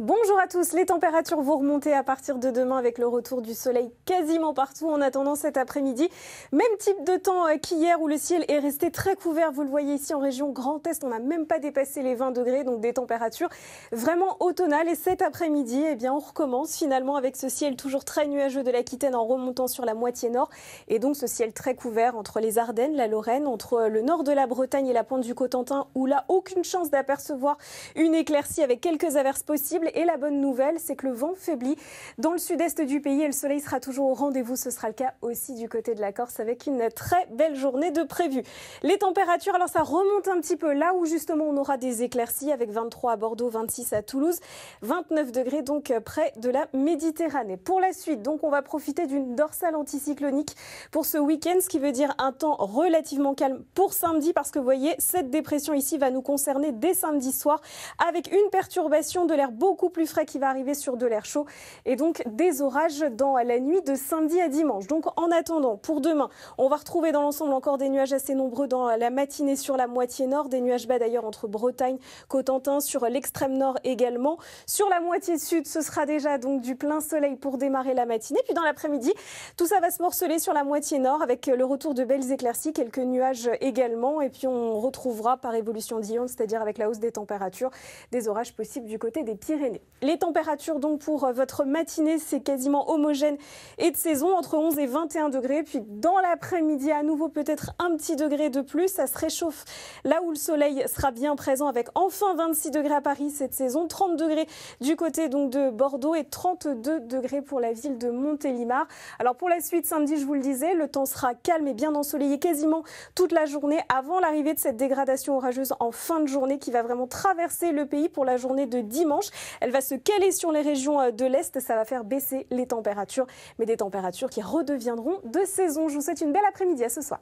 Bonjour à tous, les températures vont remonter à partir de demain avec le retour du soleil quasiment partout en attendant cet après-midi. Même type de temps euh, qu'hier où le ciel est resté très couvert, vous le voyez ici en région Grand Est, on n'a même pas dépassé les 20 degrés, donc des températures vraiment automnales. Et cet après-midi, eh bien, on recommence finalement avec ce ciel toujours très nuageux de l'Aquitaine en remontant sur la moitié nord et donc ce ciel très couvert entre les Ardennes, la Lorraine, entre euh, le nord de la Bretagne et la pointe du Cotentin où là, aucune chance d'apercevoir une éclaircie avec quelques averses possibles et la bonne nouvelle, c'est que le vent faiblit dans le sud-est du pays et le soleil sera toujours au rendez-vous. Ce sera le cas aussi du côté de la Corse avec une très belle journée de prévu. Les températures, alors ça remonte un petit peu là où justement on aura des éclaircies avec 23 à Bordeaux, 26 à Toulouse, 29 degrés donc près de la Méditerranée. Pour la suite, donc on va profiter d'une dorsale anticyclonique pour ce week-end, ce qui veut dire un temps relativement calme pour samedi parce que vous voyez, cette dépression ici va nous concerner dès samedi soir avec une perturbation de l'air beaucoup plus frais qui va arriver sur de l'air chaud et donc des orages dans la nuit de samedi à dimanche. Donc en attendant, pour demain, on va retrouver dans l'ensemble encore des nuages assez nombreux dans la matinée sur la moitié nord, des nuages bas d'ailleurs entre Bretagne, Cotentin, sur l'extrême nord également. Sur la moitié sud, ce sera déjà donc du plein soleil pour démarrer la matinée. Puis dans l'après-midi, tout ça va se morceler sur la moitié nord avec le retour de belles éclaircies, quelques nuages également. Et puis on retrouvera par évolution d'Ion, c'est-à-dire avec la hausse des températures, des orages possibles du côté des Pyrénées. Les températures donc pour euh, votre matinée, c'est quasiment homogène et de saison, entre 11 et 21 degrés. Puis dans l'après-midi, à nouveau peut-être un petit degré de plus. Ça se réchauffe là où le soleil sera bien présent avec enfin 26 degrés à Paris cette saison, 30 degrés du côté donc de Bordeaux et 32 degrés pour la ville de Montélimar. Alors pour la suite, samedi, je vous le disais, le temps sera calme et bien ensoleillé quasiment toute la journée avant l'arrivée de cette dégradation orageuse en fin de journée qui va vraiment traverser le pays pour la journée de dimanche. Elle va se caler sur les régions euh, de l'Est. Ça va faire baisser les températures, mais des températures qui redeviendront de saison. Je vous souhaite une belle après-midi à ce soir.